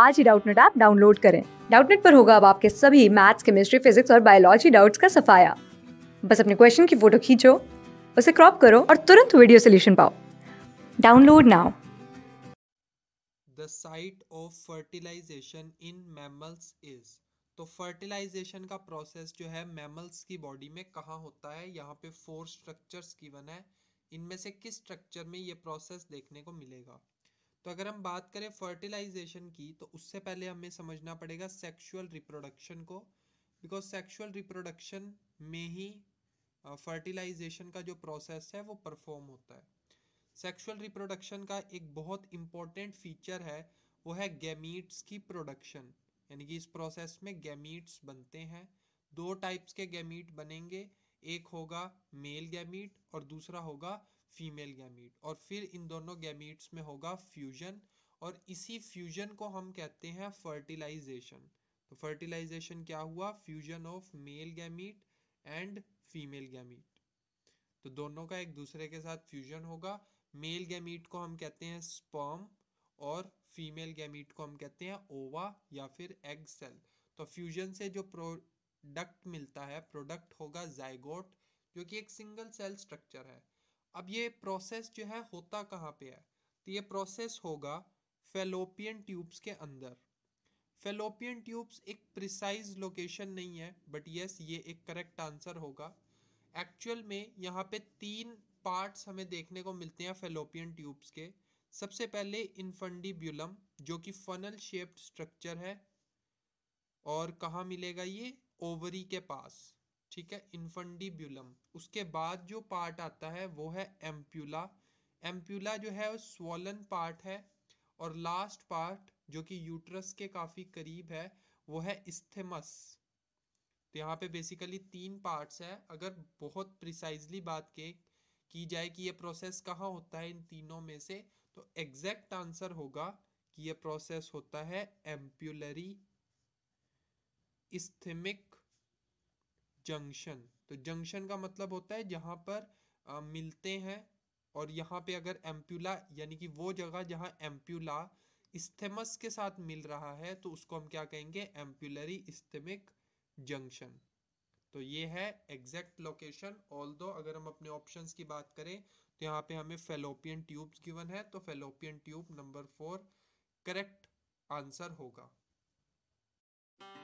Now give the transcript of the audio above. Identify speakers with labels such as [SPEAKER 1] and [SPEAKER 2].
[SPEAKER 1] आज ही Doubtnut app download करें डाउटनेट पर होगा अब आपके सभी मैथ्स केमिस्ट्री फिजिक्स और बायोलॉजी डाउट्स का सफाया बस अपने क्वेश्चन की फोटो खींचो उसे क्रॉप करो और तुरंत वीडियो सोल्यूशन पाओ download now
[SPEAKER 2] the site of fertilization in mammals is तो फर्टिलाइजेशन का प्रोसेस जो है मैमल्स की बॉडी में कहाँ होता है यहाँ पे फोर स्ट्रक्चर्स गिवन है इनमें से किस स्ट्रक्चर में ये प्रोसेस देखने को मिलेगा तो अगर हम बात करें फर्टिलाइजेशन की तो उससे पहले हमें समझना पड़ेगा सेक्सुअल रिप्रोडक्शन को बिकॉज सेक्सुअल रिप्रोडक्शन में ही फर्टिलाइजेशन का जो प्रोसेस है वो परफॉर्म होता है सेक्सुअल रिप्रोडक्शन का एक बहुत इम्पॉर्टेंट फीचर है वो है गैमीट्स की प्रोडक्शन यानी कि इस प्रोसेस में गैमीट्स बनते हैं दो टाइप्स के गैमीट बनेंगे एक होगा मेल गैमीट और दूसरा होगा फीमेल गैमीट और फिर इन दोनों गैमीट्स में होगा फ्यूजन और इसी फ्यूजन को हम कहते हैं फर्टिलाइजेशन तो फर्टिलाइजेशन क्या हुआ fusion of male gamete and female gamete तो दोनों का एक दूसरे के साथ फ्यूजन होगा मेल गैमीट को हम कहते हैं स्पर्म और फीमेल गैमीट को हम कहते हैं ओवा या फिर एग सेल तो फ्यूजन से जो प्रोडक्ट मिलता है प्रोडक्ट होगा जाइगोट जो कि एक सिंगल सेल स्ट्रक्चर है अब ये प्रोसेस जो है होता कहाँ पे है तो ये प्रोसेस होगा फेलोपियन ट्यूब्स के अंदर फेलोपियन ट्यूब्स एक प्रिसाइज लोकेशन नहीं है बट यस ये एक करेक्ट आंसर होगा एक्चुअल में यहाँ पे तीन पार्ट्स हमें देखने को मिलते हैं फेलोपियन ट्यूब्स के सबसे पहले इन्फंडीब्यूलम जो कि फनल शेप्ड स्ट्रक्चर है और कहाँ मिलेगा ये ओवरी के पास ठीक है इन्फंडीब्यूलम उसके बाद जो पार्ट आता है वो है एम्प्यूला एम्प्यूला जो है स्वॉलन पार्ट है और लास्ट पार्ट जो कि यूट्रस के काफ़ी करीब है वो है स्थेमस तो यहाँ पे बेसिकली तीन पार्ट्स है अगर बहुत प्रिसाइजली बात के की जाए कि ये प्रोसेस कहाँ होता है इन तीनों में से तो एग्जैक्ट आंसर होगा कि ये प्रोसेस होता है एम्प्यूलरी स्थेमिक जंक्शन तो जंक्शन का मतलब होता है जहाँ पर आ, मिलते हैं और यहाँ पे अगर एम्प्यूला यानी कि वो जगह जहाँ एम्प्यूला इस्थेमस के साथ मिल रहा है तो उसको हम क्या कहेंगे एम्प्यूलरी इस्थेमिक जंक्शन तो ये है एग्जैक्ट लोकेशन ऑल दो अगर हम अपने ऑप्शन की बात करें तो यहाँ पे हमें फेलोपियन ट्यूब्स गिवन है तो fallopian tube number four correct answer होगा